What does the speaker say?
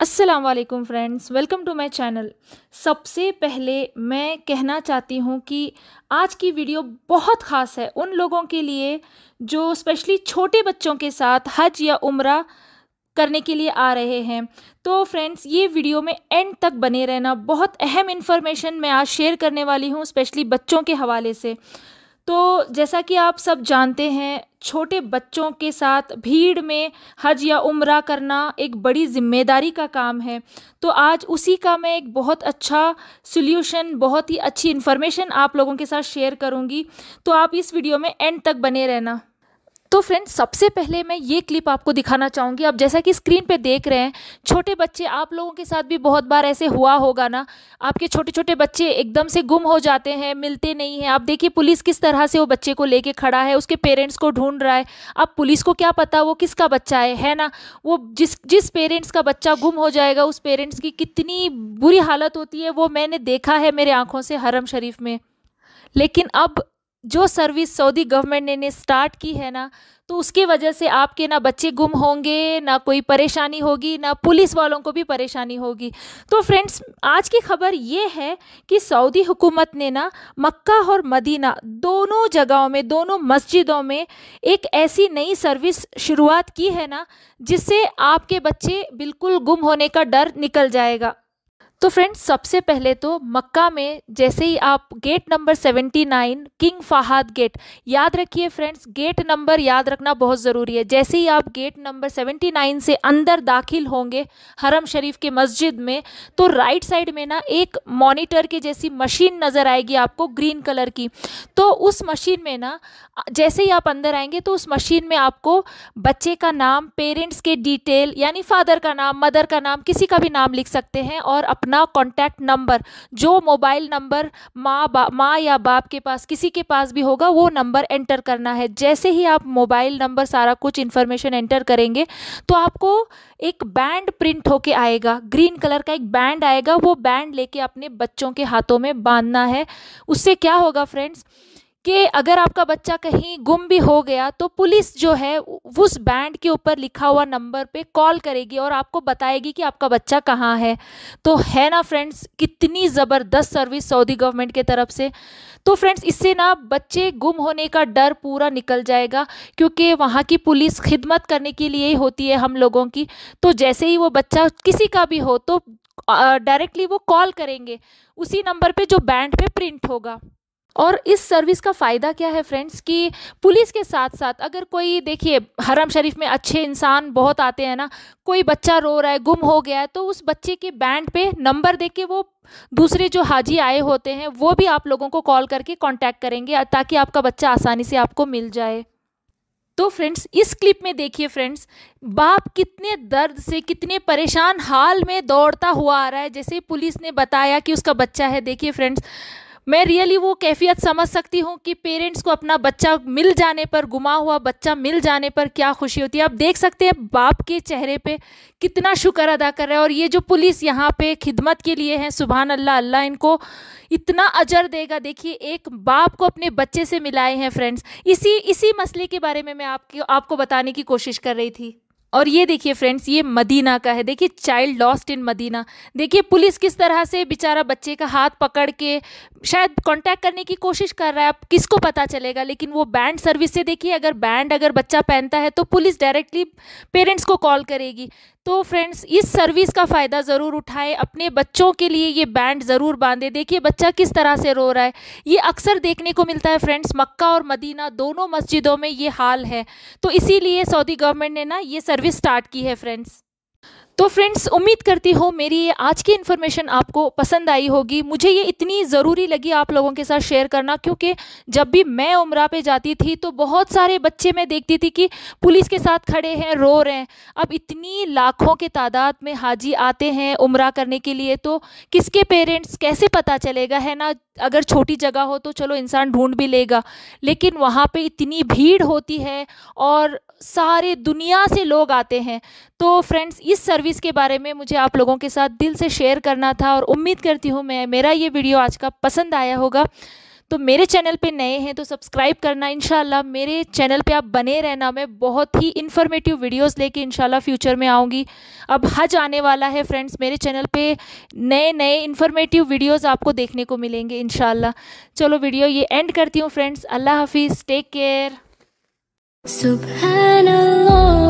अस्सलाम वालेकुम friends welcome to my channel सबसे पहले मैं कहना चाहती हूँ कि आज की वीडियो बहुत ख़ास है उन लोगों के लिए जो स्पेशली छोटे बच्चों के साथ हज या उम्र करने के लिए आ रहे हैं तो फ्रेंड्स ये वीडियो में एंड तक बने रहना बहुत अहम इन्फॉर्मेशन मैं आज शेयर करने वाली हूँ स्पेशली बच्चों के हवाले से तो जैसा कि आप सब जानते हैं छोटे बच्चों के साथ भीड़ में हज या उम्र करना एक बड़ी ज़िम्मेदारी का काम है तो आज उसी का मैं एक बहुत अच्छा सोल्यूशन बहुत ही अच्छी इन्फॉर्मेशन आप लोगों के साथ शेयर करूँगी तो आप इस वीडियो में एंड तक बने रहना तो फ्रेंड्स सबसे पहले मैं ये क्लिप आपको दिखाना चाहूँगी आप जैसा कि स्क्रीन पे देख रहे हैं छोटे बच्चे आप लोगों के साथ भी बहुत बार ऐसे हुआ होगा ना आपके छोटे छोटे बच्चे एकदम से गुम हो जाते हैं मिलते नहीं हैं आप देखिए पुलिस किस तरह से वो बच्चे को लेके खड़ा है उसके पेरेंट्स को ढूंढ रहा है अब पुलिस को क्या पता वो किसका बच्चा है है ना वो जिस जिस पेरेंट्स का बच्चा गुम हो जाएगा उस पेरेंट्स की कितनी बुरी हालत होती है वो मैंने देखा है मेरे आँखों से हरम शरीफ में लेकिन अब जो सर्विस सऊदी गवर्नमेंट ने स्टार्ट की है ना तो उसकी वजह से आपके ना बच्चे गुम होंगे ना कोई परेशानी होगी ना पुलिस वालों को भी परेशानी होगी तो फ्रेंड्स आज की खबर ये है कि सऊदी हुकूमत ने ना मक्का और मदीना दोनों जगहों में दोनों मस्जिदों में एक ऐसी नई सर्विस शुरुआत की है ना जिससे आपके बच्चे बिल्कुल गुम होने का डर निकल जाएगा तो फ्रेंड्स सबसे पहले तो मक्का में जैसे ही आप gate number 79 king Fahad gate याद रखिए फ्रेंड्स गेट नंबर याद रखना बहुत ज़रूरी है जैसे ही आप गेट नंबर 79 से अंदर दाखिल होंगे हरम शरीफ के मस्जिद में तो राइट साइड में ना एक मॉनिटर के जैसी मशीन नज़र आएगी आपको ग्रीन कलर की तो उस मशीन में ना जैसे ही आप अंदर आएंगे तो उस मशीन में आपको बच्चे का नाम पेरेंट्स के डिटेल यानी फादर का नाम मदर का नाम किसी का भी नाम लिख सकते हैं और अपने अपना कॉन्टैक्ट नंबर जो मोबाइल नंबर माँ माँ या बाप के पास किसी के पास भी होगा वो नंबर एंटर करना है जैसे ही आप मोबाइल नंबर सारा कुछ इन्फॉर्मेशन एंटर करेंगे तो आपको एक बैंड प्रिंट होके आएगा ग्रीन कलर का एक बैंड आएगा वो बैंड लेके अपने बच्चों के हाथों में बांधना है उससे क्या होगा फ्रेंड्स कि अगर आपका बच्चा कहीं गुम भी हो गया तो पुलिस जो है उस बैंड के ऊपर लिखा हुआ नंबर पे कॉल करेगी और आपको बताएगी कि आपका बच्चा कहाँ है तो है ना फ्रेंड्स कितनी ज़बरदस्त सर्विस सऊदी गवर्नमेंट के तरफ से तो फ्रेंड्स इससे ना बच्चे गुम होने का डर पूरा निकल जाएगा क्योंकि वहाँ की पुलिस खिदमत करने के लिए ही होती है हम लोगों की तो जैसे ही वो बच्चा किसी का भी हो तो डायरेक्टली वो कॉल करेंगे उसी नंबर पर जो बैंड पे प्रिंट होगा और इस सर्विस का फ़ायदा क्या है फ्रेंड्स कि पुलिस के साथ साथ अगर कोई देखिए हरम शरीफ में अच्छे इंसान बहुत आते हैं ना कोई बच्चा रो रहा है गुम हो गया है तो उस बच्चे के बैंड पे नंबर दे के वो दूसरे जो हाजी आए होते हैं वो भी आप लोगों को कॉल करके कॉन्टैक्ट करेंगे ताकि आपका बच्चा आसानी से आपको मिल जाए तो फ्रेंड्स इस क्लिप में देखिए फ्रेंड्स बाप कितने दर्द से कितने परेशान हाल में दौड़ता हुआ आ रहा है जैसे पुलिस ने बताया कि उसका बच्चा है देखिए फ्रेंड्स मैं रियली वो कैफियत समझ सकती हूँ कि पेरेंट्स को अपना बच्चा मिल जाने पर गुमा हुआ बच्चा मिल जाने पर क्या खुशी होती है आप देख सकते हैं बाप के चेहरे पे कितना शुक्र अदा कर रहा है और ये जो पुलिस यहाँ पे खिदमत के लिए है सुबहान अल्लाह अल्लाह इनको इतना अजर देगा देखिए एक बाप को अपने बच्चे से मिलाए हैं फ्रेंड्स इसी इसी मसले के बारे में मैं आपकी आपको बताने की कोशिश कर रही थी और ये देखिए फ्रेंड्स ये मदीना का है देखिए चाइल्ड लॉस्ट इन मदीना देखिए पुलिस किस तरह से बेचारा बच्चे का हाथ पकड़ के शायद कांटेक्ट करने की कोशिश कर रहा है अब किसको पता चलेगा लेकिन वो बैंड सर्विस से देखिए अगर बैंड अगर बच्चा पहनता है तो पुलिस डायरेक्टली पेरेंट्स को कॉल करेगी तो फ्रेंड्स इस सर्विस का फ़ायदा ज़रूर उठाएं अपने बच्चों के लिए ये बैंड ज़रूर बांधे देखिए बच्चा किस तरह से रो रहा है ये अक्सर देखने को मिलता है फ्रेंड्स मक्का और मदीना दोनों मस्जिदों में ये हाल है तो इसीलिए सऊदी गवर्नमेंट ने ना ये सर्विस स्टार्ट की है फ्रेंड्स तो फ्रेंड्स उम्मीद करती हूँ मेरी ये आज की इन्फॉर्मेशन आपको पसंद आई होगी मुझे ये इतनी ज़रूरी लगी आप लोगों के साथ शेयर करना क्योंकि जब भी मैं उमरा पे जाती थी तो बहुत सारे बच्चे मैं देखती थी कि पुलिस के साथ खड़े हैं रो रहे हैं अब इतनी लाखों के तादाद में हाजी आते हैं उम्र करने के लिए तो किसके पेरेंट्स कैसे पता चलेगा है ना अगर छोटी जगह हो तो चलो इंसान ढूंढ भी लेगा लेकिन वहाँ पे इतनी भीड़ होती है और सारे दुनिया से लोग आते हैं तो फ्रेंड्स इस सर्विस के बारे में मुझे आप लोगों के साथ दिल से शेयर करना था और उम्मीद करती हूँ मैं मेरा ये वीडियो आज का पसंद आया होगा तो मेरे चैनल पे नए हैं तो सब्सक्राइब करना इनशाला मेरे चैनल पे आप बने रहना मैं बहुत ही इन्फॉर्मेटिव वीडियोस लेके इनशाला फ्यूचर में आऊँगी अब हज आने वाला है फ्रेंड्स मेरे चैनल पे नए नए इन्फॉर्मेटिव वीडियोस आपको देखने को मिलेंगे इनशाला चलो वीडियो ये एंड करती हूँ फ्रेंड्स अल्लाह हाफिज़ टेक केयर सुबह